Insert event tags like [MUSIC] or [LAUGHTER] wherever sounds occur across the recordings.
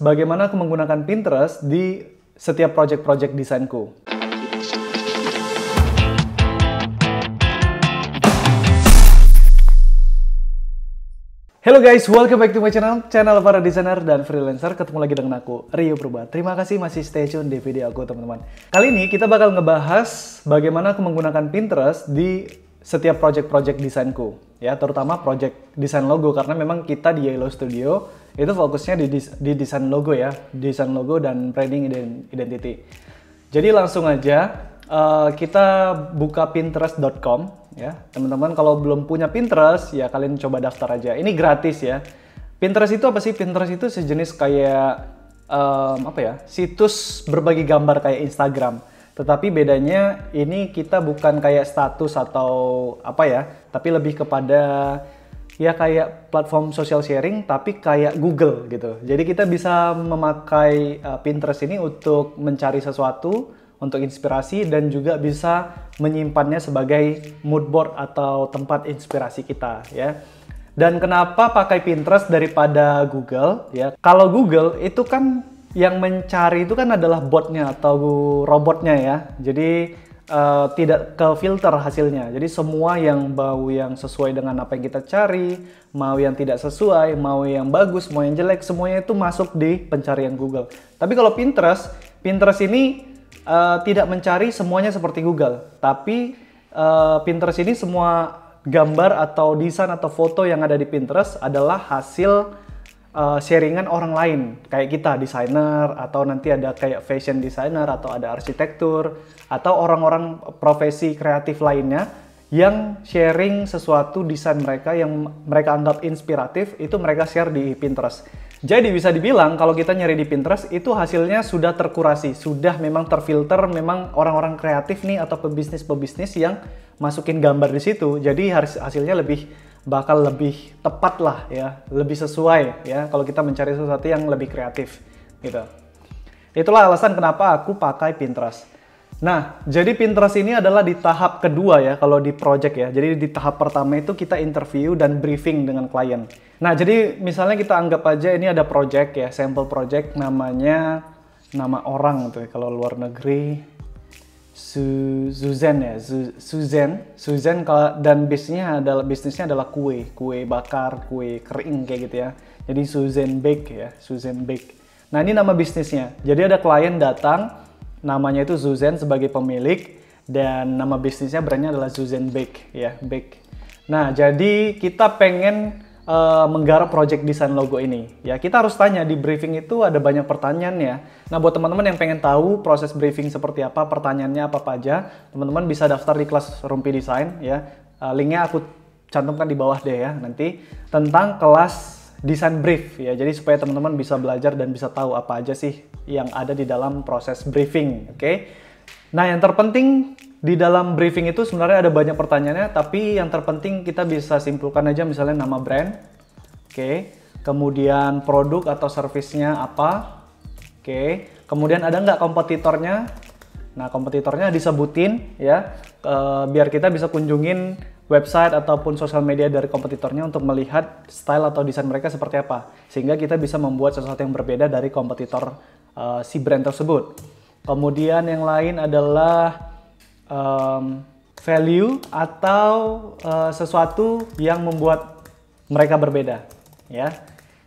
bagaimana aku menggunakan Pinterest di setiap project-project desainku. Hello guys, welcome back to my channel, channel para desainer dan freelancer. Ketemu lagi dengan aku, Rio Purba. Terima kasih masih stay tune di video aku, teman-teman. Kali ini kita bakal ngebahas bagaimana aku menggunakan Pinterest di setiap project-project desainku ya terutama project desain logo karena memang kita di Yellow Studio itu fokusnya di, des di desain logo ya desain logo dan branding identity jadi langsung aja uh, kita buka pinterest.com ya teman-teman kalau belum punya Pinterest ya kalian coba daftar aja ini gratis ya Pinterest itu apa sih Pinterest itu sejenis kayak um, apa ya situs berbagi gambar kayak Instagram tetapi bedanya ini kita bukan kayak status atau apa ya, tapi lebih kepada ya kayak platform social sharing tapi kayak Google gitu. Jadi kita bisa memakai uh, Pinterest ini untuk mencari sesuatu, untuk inspirasi dan juga bisa menyimpannya sebagai mood board atau tempat inspirasi kita ya. Dan kenapa pakai Pinterest daripada Google ya? Kalau Google itu kan yang mencari itu kan adalah botnya atau robotnya ya. Jadi uh, tidak ke filter hasilnya. Jadi semua yang bau yang sesuai dengan apa yang kita cari, mau yang tidak sesuai, mau yang bagus, mau yang jelek, semuanya itu masuk di pencarian Google. Tapi kalau Pinterest, Pinterest ini uh, tidak mencari semuanya seperti Google, tapi uh, Pinterest ini semua gambar atau desain atau foto yang ada di Pinterest adalah hasil uh, sharingan orang lain kayak kita desainer atau nanti ada kayak fashion designer atau ada arsitektur atau orang-orang profesi kreatif lainnya yang sharing sesuatu desain mereka yang mereka anggap inspiratif itu mereka share di Pinterest. Jadi bisa dibilang kalau kita nyari di Pinterest itu hasilnya sudah terkurasi, sudah memang terfilter, memang orang-orang kreatif nih atau pebisnis-pebisnis yang masukin gambar di situ. Jadi hasilnya lebih bakal lebih tepat lah ya, lebih sesuai ya kalau kita mencari sesuatu yang lebih kreatif gitu. Itulah alasan kenapa aku pakai Pinterest. Nah, jadi Pinterest ini adalah di tahap kedua ya kalau di project ya. Jadi di tahap pertama itu kita interview dan briefing dengan klien. Nah, jadi misalnya kita anggap aja ini ada project ya, sample project namanya nama orang tuh gitu ya, kalau luar negeri Suzen ya, Suzen, Suzen dan bisnisnya adalah bisnisnya adalah kue, kue bakar, kue kering kayak gitu ya. Jadi Suzen Bake ya, Suzen Bake. Nah ini nama bisnisnya. Jadi ada klien datang, namanya itu Suzen sebagai pemilik dan nama bisnisnya brandnya adalah Suzen Bake ya, Bake. Nah jadi kita pengen uh, menggarap project desain logo ini? Ya, kita harus tanya di briefing itu ada banyak pertanyaan ya. Nah, buat teman-teman yang pengen tahu proses briefing seperti apa, pertanyaannya apa, -apa aja, teman-teman bisa daftar di kelas Rumpi Desain ya. Uh, linknya aku cantumkan di bawah deh ya nanti tentang kelas desain brief ya. Jadi supaya teman-teman bisa belajar dan bisa tahu apa aja sih yang ada di dalam proses briefing, oke? Okay? Nah, yang terpenting di dalam briefing itu sebenarnya ada banyak pertanyaannya, tapi yang terpenting kita bisa simpulkan aja misalnya nama brand, oke, kemudian produk atau servisnya apa, oke, kemudian ada nggak kompetitornya, nah kompetitornya disebutin ya, biar kita bisa kunjungin website ataupun sosial media dari kompetitornya untuk melihat style atau desain mereka seperti apa, sehingga kita bisa membuat sesuatu yang berbeda dari kompetitor eh, si brand tersebut. Kemudian yang lain adalah um, value atau uh, sesuatu yang membuat mereka berbeda ya.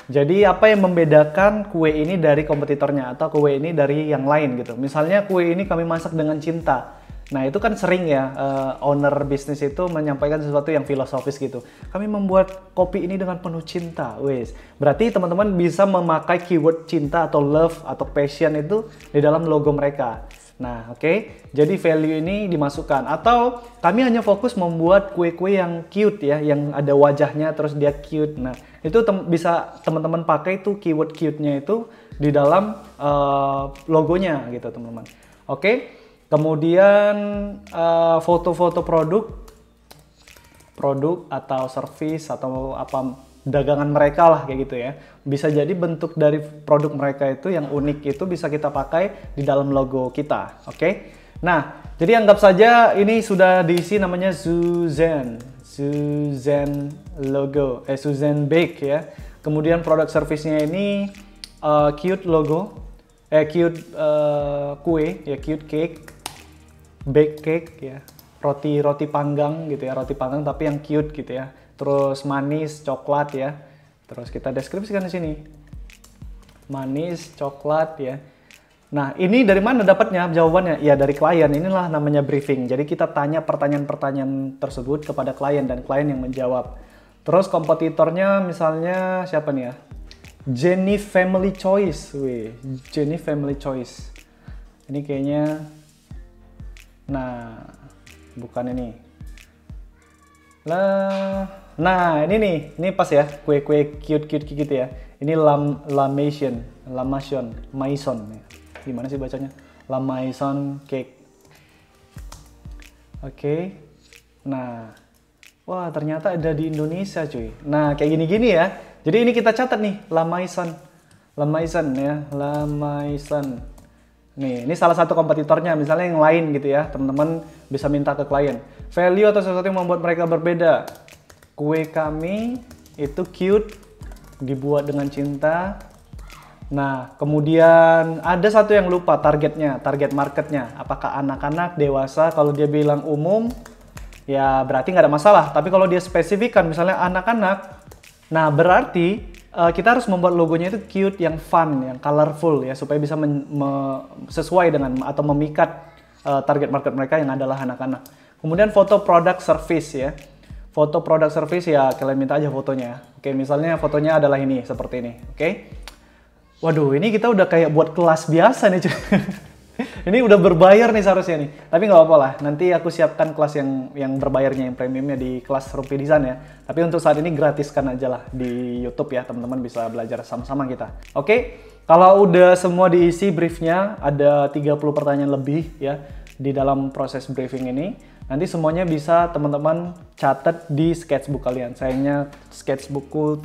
Jadi apa yang membedakan kue ini dari kompetitornya atau kue ini dari yang lain gitu. Misalnya kue ini kami masak dengan cinta. Nah itu kan sering ya uh, owner bisnis itu menyampaikan sesuatu yang filosofis gitu. Kami membuat kopi ini dengan penuh cinta, wes. Berarti teman-teman bisa memakai keyword cinta atau love atau passion itu di dalam logo mereka. Nah, oke. Okay? Jadi value ini dimasukkan atau kami hanya fokus membuat kue-kue yang cute ya, yang ada wajahnya terus dia cute. Nah, itu tem bisa teman-teman pakai tuh keyword cute-nya itu di dalam uh, logonya gitu, teman-teman. Oke. Okay? Kemudian eh, foto-foto uh, produk produk atau service atau apa dagangan mereka lah kayak gitu ya. Bisa jadi bentuk dari produk mereka itu yang unik itu bisa kita pakai di dalam logo kita, oke? Okay? Nah, jadi anggap saja ini sudah diisi namanya Suzanne, Suzanne logo, eh Suzanne Bake ya. Kemudian produk servisnya ini uh, cute logo, eh cute uh, kue ya cute cake, bake cake ya, roti roti panggang gitu ya, roti panggang tapi yang cute gitu ya terus manis, coklat ya. Terus kita deskripsikan di sini. Manis, coklat ya. Nah, ini dari mana dapatnya jawabannya? Ya dari klien. Inilah namanya briefing. Jadi kita tanya pertanyaan-pertanyaan tersebut kepada klien dan klien yang menjawab. Terus kompetitornya misalnya siapa nih ya? Jenny Family Choice. Wih, Jenny Family Choice. Ini kayaknya Nah, bukan ini. Nah, nah ini nih, ini pas ya, kue-kue cute-cute gitu ya. Ini lam lamation, lamation, maison. Ya. Gimana sih bacanya? Lamaison cake. Oke. Okay. Nah, wah ternyata ada di Indonesia cuy. Nah, kayak gini-gini ya. Jadi ini kita catat nih, lamaison, lamaison ya, lamaison. Nih, ini salah satu kompetitornya, misalnya yang lain gitu ya, teman-teman bisa minta ke klien. Value atau sesuatu yang membuat mereka berbeda. Kue kami itu cute, dibuat dengan cinta. Nah, kemudian ada satu yang lupa targetnya, target marketnya. Apakah anak-anak, dewasa? Kalau dia bilang umum, ya berarti nggak ada masalah. Tapi kalau dia spesifikkan, misalnya anak-anak, nah berarti uh, kita harus membuat logonya itu cute, yang fun, yang colorful ya supaya bisa sesuai dengan atau memikat uh, target market mereka yang adalah anak-anak. Kemudian foto produk service ya. Foto produk service ya kalian minta aja fotonya. Oke, misalnya fotonya adalah ini seperti ini, oke. Waduh, ini kita udah kayak buat kelas biasa nih. [LAUGHS] [LAUGHS] ini udah berbayar nih seharusnya nih. Tapi nggak apa-apa lah. Nanti aku siapkan kelas yang yang berbayarnya, yang premiumnya di kelas Rupi Design ya. Tapi untuk saat ini gratiskan aja lah di YouTube ya. Teman-teman bisa belajar sama-sama kita. Oke, kalau udah semua diisi briefnya, ada 30 pertanyaan lebih ya di dalam proses briefing ini. Nanti semuanya bisa teman-teman catat di sketchbook kalian. Sayangnya sketchbookku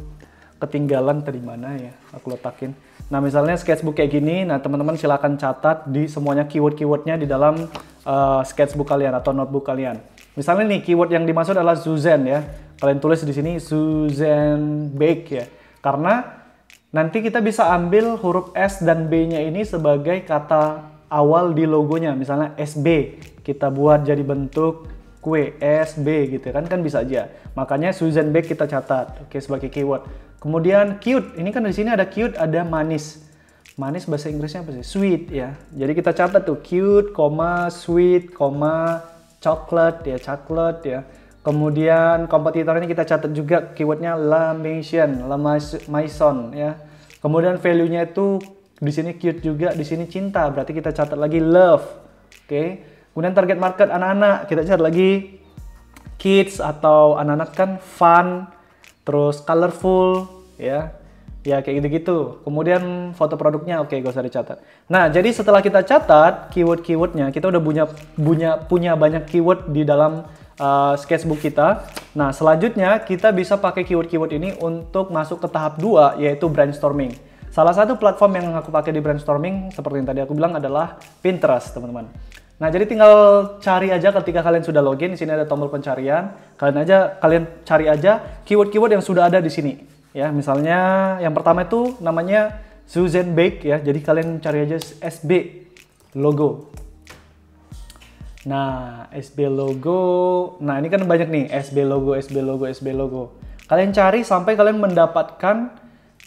ketinggalan tadi mana ya? Aku letakin. Nah, misalnya sketchbook kayak gini, nah teman-teman silahkan catat di semuanya keyword-keywordnya di dalam uh, sketchbook kalian atau notebook kalian. Misalnya nih, keyword yang dimaksud adalah Susan ya. Kalian tulis di sini Susan Bake ya. Karena nanti kita bisa ambil huruf S dan B-nya ini sebagai kata awal di logonya. Misalnya SB, kita buat jadi bentuk kue SB gitu kan kan bisa aja. Makanya Susan Bake kita catat oke sebagai keyword. Kemudian cute, ini kan di sini ada cute, ada manis. Manis bahasa Inggrisnya apa sih? Sweet ya. Jadi kita catat tuh cute, koma sweet, koma chocolate ya, chocolate ya. Kemudian kompetitor ini kita catat juga keywordnya la maison, la maison ya. Kemudian value-nya itu di sini cute juga, di sini cinta, berarti kita catat lagi love. Oke. Okay. Kemudian target market anak-anak, kita catat lagi kids atau anak-anak kan fun, terus colorful ya ya kayak gitu-gitu kemudian foto produknya oke okay, gak usah dicatat nah jadi setelah kita catat keyword-keywordnya kita udah punya punya punya banyak keyword di dalam uh, sketchbook kita nah selanjutnya kita bisa pakai keyword-keyword ini untuk masuk ke tahap 2 yaitu brainstorming Salah satu platform yang aku pakai di brainstorming seperti yang tadi aku bilang adalah Pinterest, teman-teman. Nah, jadi tinggal cari aja ketika kalian sudah login, di sini ada tombol pencarian. Kalian aja kalian cari aja keyword-keyword yang sudah ada di sini. Ya, misalnya yang pertama itu namanya Susan Bake ya. Jadi kalian cari aja SB logo. Nah, SB logo. Nah, ini kan banyak nih SB logo, SB logo, SB logo. Kalian cari sampai kalian mendapatkan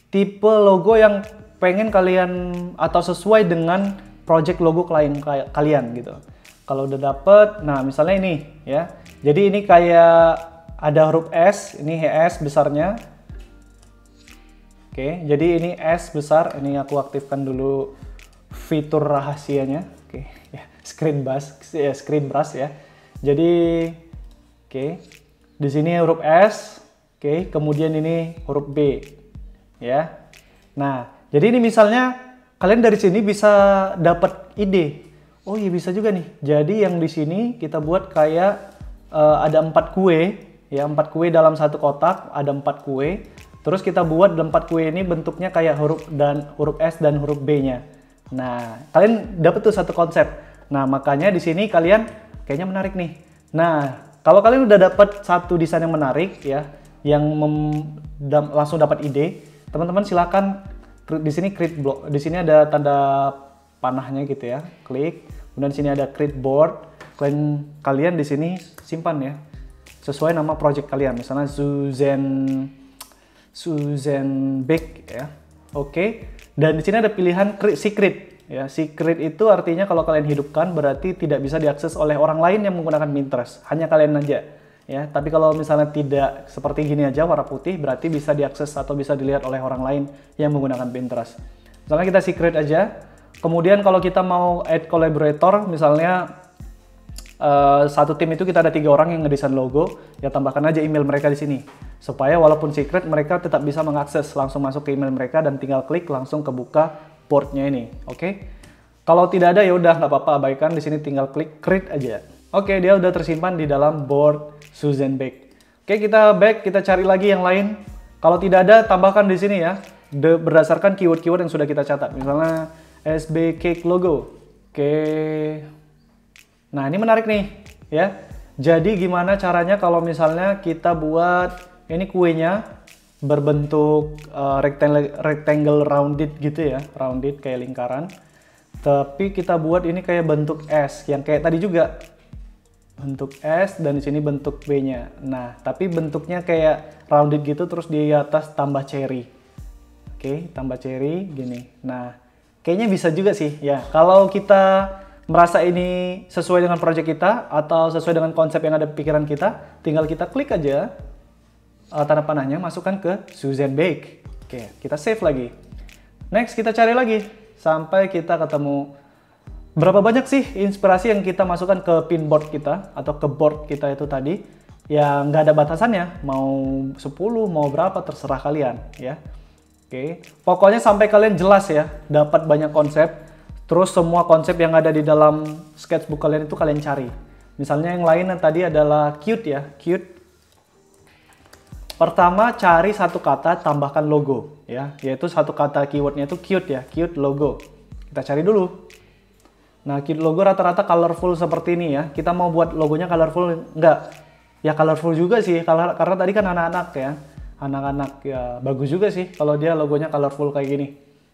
tipe logo yang pengen kalian atau sesuai dengan project logo klien kalian gitu. Kalau udah dapet, nah misalnya ini ya. Jadi ini kayak ada huruf S, ini HS besarnya. Oke, jadi ini S besar, ini aku aktifkan dulu fitur rahasianya. Oke, ya, screen bus, ya, screen brush ya. Jadi, oke, di sini huruf S, oke, kemudian ini huruf B, ya. Nah, jadi ini misalnya kalian dari sini bisa dapat ide. Oh iya bisa juga nih. Jadi yang di sini kita buat kayak uh, ada empat kue, ya empat kue dalam satu kotak, ada empat kue. Terus kita buat empat kue ini bentuknya kayak huruf dan huruf S dan huruf B-nya. Nah, kalian dapat tuh satu konsep. Nah, makanya di sini kalian kayaknya menarik nih. Nah, kalau kalian udah dapat satu desain yang menarik ya, yang mem, dam, langsung dapat ide, teman-teman silakan di sini create block di sini ada tanda panahnya gitu ya klik kemudian di sini ada create board kalian kalian di sini simpan ya sesuai nama project kalian misalnya Susan Susan Big ya oke dan di sini ada pilihan create secret ya secret itu artinya kalau kalian hidupkan berarti tidak bisa diakses oleh orang lain yang menggunakan Pinterest hanya kalian aja ya. Tapi kalau misalnya tidak seperti gini aja warna putih berarti bisa diakses atau bisa dilihat oleh orang lain yang menggunakan Pinterest. Misalnya kita secret aja. Kemudian kalau kita mau add collaborator, misalnya uh, satu tim itu kita ada tiga orang yang ngedesain logo, ya tambahkan aja email mereka di sini supaya walaupun secret mereka tetap bisa mengakses langsung masuk ke email mereka dan tinggal klik langsung kebuka portnya ini, oke? Okay? Kalau tidak ada ya udah nggak apa-apa abaikan di sini tinggal klik create aja. Oke, dia udah tersimpan di dalam board Susan Bake. Oke, kita back, kita cari lagi yang lain. Kalau tidak ada, tambahkan di sini ya. De, berdasarkan keyword-keyword yang sudah kita catat. Misalnya SB Cake Logo. Oke. Nah, ini menarik nih, ya. Jadi gimana caranya kalau misalnya kita buat ini kuenya berbentuk uh, rectangle, rectangle rounded gitu ya, rounded kayak lingkaran. Tapi kita buat ini kayak bentuk S yang kayak tadi juga bentuk S dan di sini bentuk B-nya. Nah, tapi bentuknya kayak rounded gitu terus di atas tambah cherry. Oke, tambah cherry gini. Nah, kayaknya bisa juga sih ya. Kalau kita merasa ini sesuai dengan project kita atau sesuai dengan konsep yang ada di pikiran kita, tinggal kita klik aja uh, tanda panahnya masukkan ke Susan Bake. Oke, kita save lagi. Next kita cari lagi sampai kita ketemu Berapa banyak sih inspirasi yang kita masukkan ke pinboard kita atau ke board kita itu tadi? Ya nggak ada batasannya, mau 10, mau berapa, terserah kalian ya. Oke, pokoknya sampai kalian jelas ya, dapat banyak konsep. Terus semua konsep yang ada di dalam sketchbook kalian itu kalian cari. Misalnya yang lain yang tadi adalah cute ya, cute. Pertama cari satu kata tambahkan logo ya, yaitu satu kata keywordnya itu cute ya, cute logo. Kita cari dulu Nah, logo rata-rata colorful seperti ini ya. Kita mau buat logonya colorful enggak? Ya colorful juga sih, karena tadi kan anak-anak ya. Anak-anak ya bagus juga sih kalau dia logonya colorful kayak gini.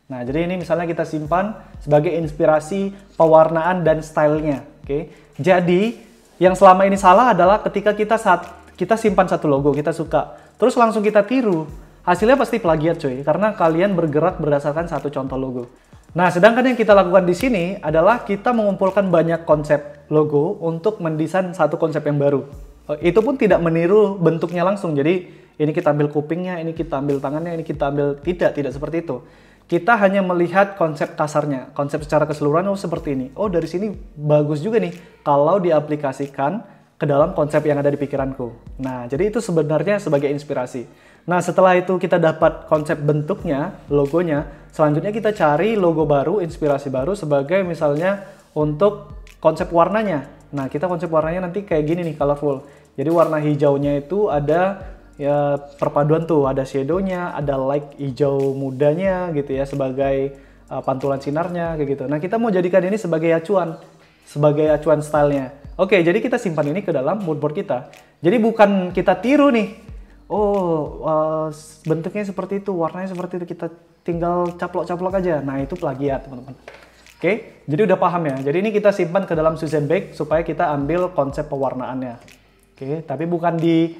Nah, jadi ini misalnya kita simpan sebagai inspirasi pewarnaan dan stylenya. Oke. Jadi, yang selama ini salah adalah ketika kita saat kita simpan satu logo kita suka, terus langsung kita tiru. Hasilnya pasti plagiat, coy. karena kalian bergerak berdasarkan satu contoh logo. Nah, sedangkan yang kita lakukan di sini adalah kita mengumpulkan banyak konsep logo untuk mendesain satu konsep yang baru. Eh, itu pun tidak meniru bentuknya langsung. Jadi, ini kita ambil kupingnya, ini kita ambil tangannya, ini kita ambil tidak, tidak seperti itu. Kita hanya melihat konsep kasarnya, konsep secara keseluruhan oh seperti ini. Oh, dari sini bagus juga nih kalau diaplikasikan ke dalam konsep yang ada di pikiranku. Nah, jadi itu sebenarnya sebagai inspirasi. Nah, setelah itu kita dapat konsep bentuknya, logonya, Selanjutnya kita cari logo baru, inspirasi baru sebagai misalnya untuk konsep warnanya. Nah, kita konsep warnanya nanti kayak gini nih, colorful. Jadi warna hijaunya itu ada ya perpaduan tuh, ada shadownya, ada light hijau mudanya gitu ya sebagai uh, pantulan sinarnya kayak gitu. Nah, kita mau jadikan ini sebagai acuan, sebagai acuan stylenya. Oke, jadi kita simpan ini ke dalam moodboard kita. Jadi bukan kita tiru nih. Oh, uh, bentuknya seperti itu, warnanya seperti itu kita tinggal caplok-caplok aja. Nah, itu plagiat, teman-teman. Oke, jadi udah paham ya. Jadi ini kita simpan ke dalam Susan Bag supaya kita ambil konsep pewarnaannya. Oke, tapi bukan di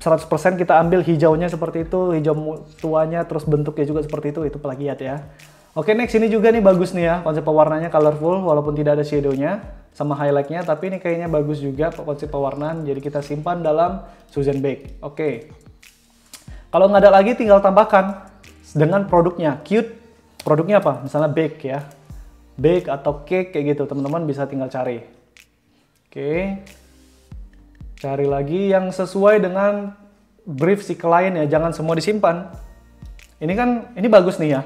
100% kita ambil hijaunya seperti itu, hijau tuanya terus bentuknya juga seperti itu, itu plagiat ya. Oke, next ini juga nih bagus nih ya, konsep pewarnanya colorful walaupun tidak ada shadow-nya sama highlight-nya, tapi ini kayaknya bagus juga konsep pewarnaan, jadi kita simpan dalam Susan Bag, Oke. Kalau nggak ada lagi tinggal tambahkan dengan produknya. Cute, produknya apa? Misalnya bake ya. Bake atau cake kayak gitu, teman-teman bisa tinggal cari. Oke. Cari lagi yang sesuai dengan brief si klien ya, jangan semua disimpan. Ini kan, ini bagus nih ya.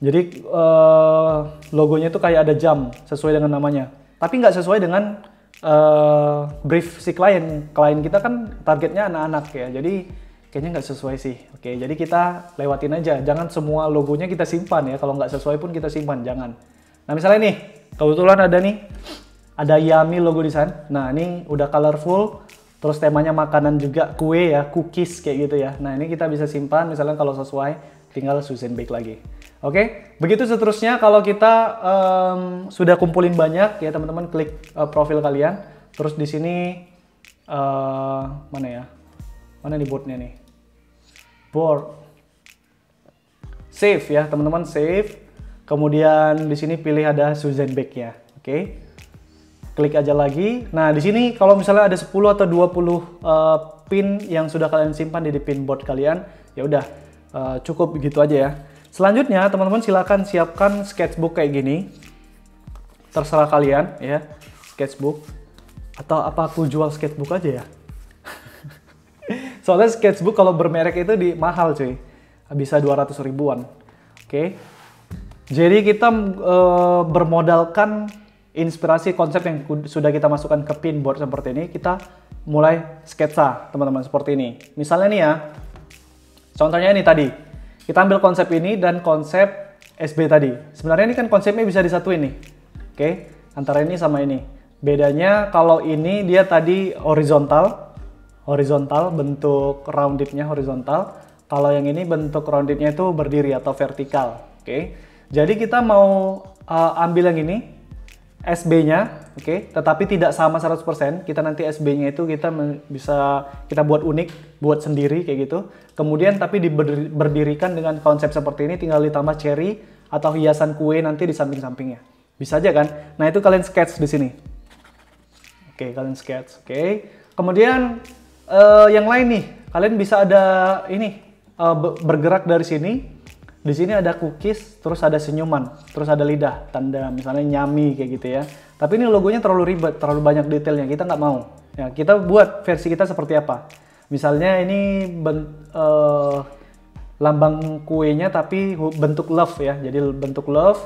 Jadi uh, logonya itu kayak ada jam sesuai dengan namanya, tapi nggak sesuai dengan uh, brief si klien. Klien kita kan targetnya anak-anak ya, jadi kayaknya nggak sesuai sih. Oke, jadi kita lewatin aja. Jangan semua logonya kita simpan ya. Kalau nggak sesuai pun kita simpan, jangan. Nah misalnya nih, kebetulan ada nih, ada Yami logo di sana. Nah ini udah colorful, terus temanya makanan juga, kue ya, cookies kayak gitu ya. Nah ini kita bisa simpan, misalnya kalau sesuai, tinggal susun back lagi. Oke, begitu seterusnya kalau kita um, sudah kumpulin banyak ya teman-teman klik uh, profil kalian. Terus di sini uh, mana ya? Mana di botnya nih? board. Save ya, teman-teman save. Kemudian di sini pilih ada Susan beck ya Oke. Okay. Klik aja lagi. Nah, di sini kalau misalnya ada 10 atau 20 uh, eh, pin yang sudah kalian simpan di, pin board kalian, ya udah uh, cukup begitu aja ya. Selanjutnya, teman-teman silakan siapkan sketchbook kayak gini. Terserah kalian ya, sketchbook. Atau apa aku jual sketchbook aja ya? Soalnya sketchbook kalau bermerek itu di mahal cuy. Bisa 200 ribuan. Oke. Okay. Jadi kita e, bermodalkan inspirasi konsep yang sudah kita masukkan ke pinboard seperti ini, kita mulai sketsa teman-teman seperti ini. Misalnya nih ya, contohnya ini tadi. Kita ambil konsep ini dan konsep SB tadi. Sebenarnya ini kan konsepnya bisa disatuin nih. Oke, antara ini sama ini. Bedanya kalau ini dia tadi horizontal, horizontal, bentuk roundednya horizontal. Kalau yang ini bentuk roundednya itu berdiri atau vertikal. Oke. Okay. Jadi kita mau uh, ambil yang ini SB-nya, oke, okay, tetapi tidak sama 100%. Kita nanti SB-nya itu kita bisa kita buat unik, buat sendiri kayak gitu. Kemudian tapi diberdirikan dengan konsep seperti ini tinggal ditambah cherry atau hiasan kue nanti di samping-sampingnya. Bisa aja kan? Nah, itu kalian sketch di sini. Oke, okay, kalian sketch, oke. Okay. Kemudian uh, yang lain nih, kalian bisa ada ini uh, bergerak dari sini. Di sini ada cookies, terus ada senyuman, terus ada lidah, tanda misalnya nyami kayak gitu ya. Tapi ini logonya terlalu ribet, terlalu banyak detailnya, kita nggak mau. Ya, kita buat versi kita seperti apa. Misalnya ini ben, uh, lambang kuenya tapi bentuk love ya, jadi bentuk love.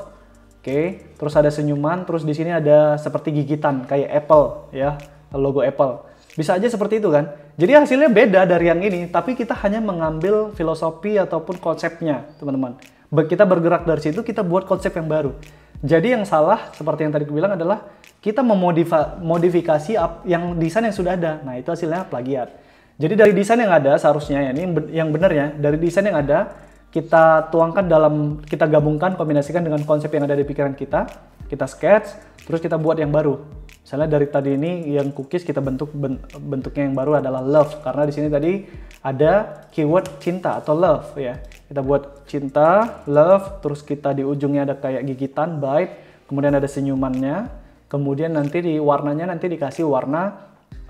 Oke, okay. terus ada senyuman, terus di sini ada seperti gigitan kayak apple ya, logo apple. Bisa aja seperti itu kan. Jadi hasilnya beda dari yang ini, tapi kita hanya mengambil filosofi ataupun konsepnya, teman-teman. Kita bergerak dari situ, kita buat konsep yang baru. Jadi yang salah, seperti yang tadi gue bilang adalah, kita memodifikasi yang desain yang sudah ada. Nah, itu hasilnya plagiat. Jadi dari desain yang ada seharusnya, ya, ini yang benar ya, dari desain yang ada, kita tuangkan dalam, kita gabungkan, kombinasikan dengan konsep yang ada di pikiran kita, kita sketch, terus kita buat yang baru. Misalnya dari tadi ini yang cookies kita bentuk bentuknya yang baru adalah love karena di sini tadi ada keyword cinta atau love ya. Kita buat cinta, love, terus kita di ujungnya ada kayak gigitan, bite, kemudian ada senyumannya, kemudian nanti di warnanya nanti dikasih warna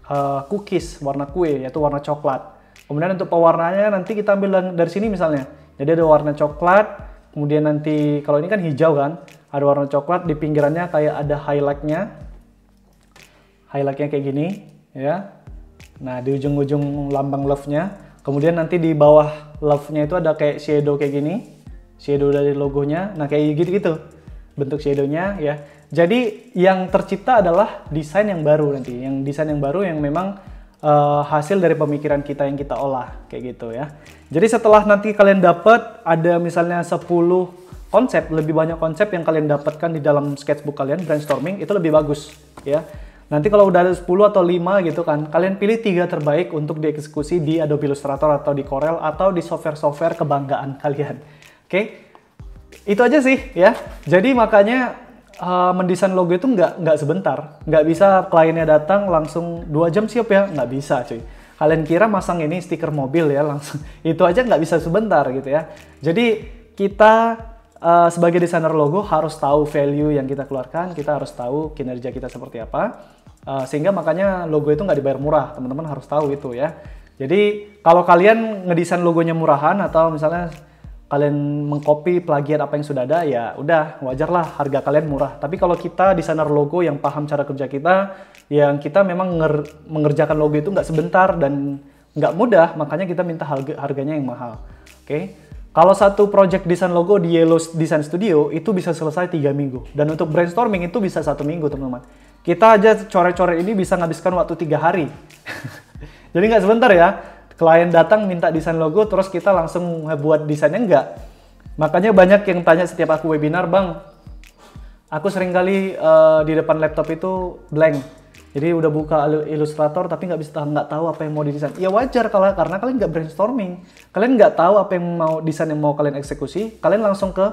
uh, cookies, warna kue yaitu warna coklat. Kemudian untuk pewarnanya nanti kita ambil dari sini misalnya. Jadi ada warna coklat, kemudian nanti kalau ini kan hijau kan, ada warna coklat di pinggirannya kayak ada highlightnya highlightnya kayak gini ya nah di ujung-ujung lambang love nya kemudian nanti di bawah love nya itu ada kayak shadow kayak gini shadow dari logonya nah kayak gitu-gitu bentuk shadow nya, ya jadi yang tercipta adalah desain yang baru nanti yang desain yang baru yang memang uh, hasil dari pemikiran kita yang kita olah kayak gitu ya. Jadi setelah nanti kalian dapat ada misalnya 10 konsep, lebih banyak konsep yang kalian dapatkan di dalam sketchbook kalian brainstorming itu lebih bagus ya. Nanti kalau udah ada 10 atau 5 gitu kan, kalian pilih tiga terbaik untuk dieksekusi di Adobe Illustrator atau di Corel atau di software-software kebanggaan kalian. Oke? Okay? Itu aja sih ya. Jadi makanya uh, mendesain logo itu nggak nggak sebentar. Nggak bisa kliennya datang langsung dua jam siap ya. Nggak bisa cuy. Kalian kira masang ini stiker mobil ya langsung. [LAUGHS] Itu aja nggak bisa sebentar gitu ya. Jadi kita Eh, sebagai desainer logo harus tahu value yang kita keluarkan, kita harus tahu kinerja kita seperti apa. Uh, sehingga makanya logo itu nggak dibayar murah, teman-teman harus tahu itu ya. Jadi kalau kalian ngedesain logonya murahan atau misalnya kalian mengcopy plagiat apa yang sudah ada ya udah wajarlah harga kalian murah tapi kalau kita desainer logo yang paham cara kerja kita yang kita memang mengerjakan logo itu nggak sebentar dan nggak mudah makanya kita minta harga harganya yang mahal oke okay? Kalau satu project desain logo di Yellow Design Studio itu bisa selesai tiga minggu. Dan untuk brainstorming itu bisa satu minggu teman-teman. Kita aja coret-coret ini bisa ngabiskan waktu tiga hari. [LAUGHS] Jadi nggak sebentar ya. Klien datang minta desain logo terus kita langsung buat desainnya nggak. Makanya banyak yang tanya setiap aku webinar, Bang, aku sering kali uh, eh, di depan laptop itu blank jadi udah buka Illustrator tapi nggak bisa nggak tahu apa yang mau didesain. Ya wajar kalau karena kalian nggak brainstorming, kalian nggak tahu apa yang mau desain yang mau kalian eksekusi, kalian langsung ke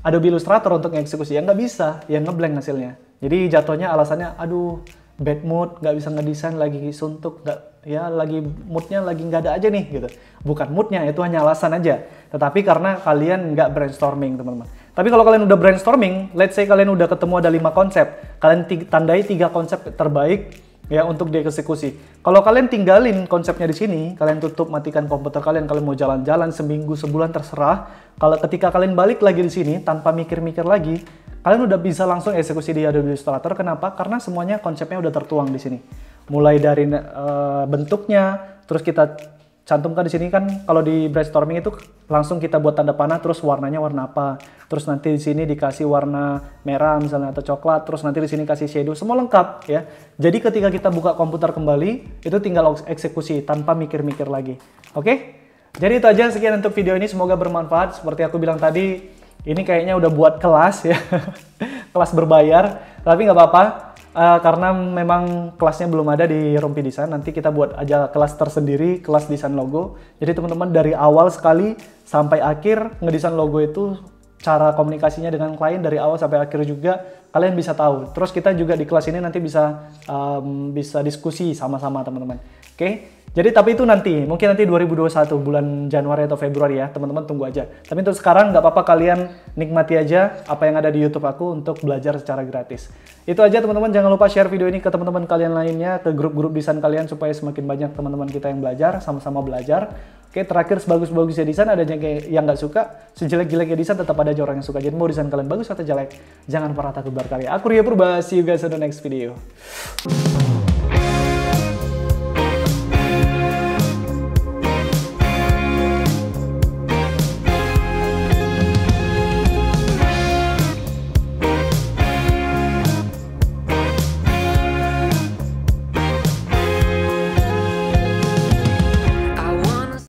Adobe Illustrator untuk eksekusi. Ya nggak bisa, ya ngeblank hasilnya. Jadi jatuhnya alasannya, aduh bad mood, nggak bisa ngedesain lagi suntuk, nggak ya lagi moodnya lagi nggak ada aja nih gitu. Bukan moodnya, itu hanya alasan aja. Tetapi karena kalian nggak brainstorming teman-teman. Tapi kalau kalian udah brainstorming, let's say kalian udah ketemu ada lima konsep, kalian tandai tiga konsep terbaik ya untuk dieksekusi. Kalau kalian tinggalin konsepnya di sini, kalian tutup matikan komputer kalian, kalian mau jalan-jalan seminggu sebulan terserah. Kalau ketika kalian balik lagi di sini tanpa mikir-mikir lagi, kalian udah bisa langsung eksekusi di Adobe Illustrator. Kenapa? Karena semuanya konsepnya udah tertuang di sini. Mulai dari uh, bentuknya, terus kita cantumkan di sini kan kalau di brainstorming itu langsung kita buat tanda panah terus warnanya warna apa terus nanti di sini dikasih warna merah misalnya atau coklat terus nanti di sini kasih shadow semua lengkap ya jadi ketika kita buka komputer kembali itu tinggal eksekusi tanpa mikir-mikir lagi oke jadi itu aja sekian untuk video ini semoga bermanfaat seperti aku bilang tadi ini kayaknya udah buat kelas ya [LAUGHS] kelas berbayar tapi nggak apa-apa uh, karena memang kelasnya belum ada di Rompi Desain, nanti kita buat aja kelas tersendiri, kelas desain logo. Jadi teman-teman dari awal sekali sampai akhir ngedesain logo itu cara komunikasinya dengan klien dari awal sampai akhir juga kalian bisa tahu. Terus kita juga di kelas ini nanti bisa um, bisa diskusi sama-sama teman-teman. Oke. Jadi tapi itu nanti, mungkin nanti 2021 bulan Januari atau Februari ya, teman-teman tunggu aja. Tapi untuk sekarang nggak apa-apa kalian nikmati aja apa yang ada di YouTube aku untuk belajar secara gratis. Itu aja teman-teman, jangan lupa share video ini ke teman-teman kalian lainnya, ke grup-grup desain kalian supaya semakin banyak teman-teman kita yang belajar, sama-sama belajar. Oke, terakhir sebagus-bagusnya desain ada yang yang nggak suka, sejelek-jeleknya desain tetap ada orang yang suka. Jadi mau desain kalian bagus atau jelek, jangan pernah takut berkali Aku Ria Purba, see you guys in the next video.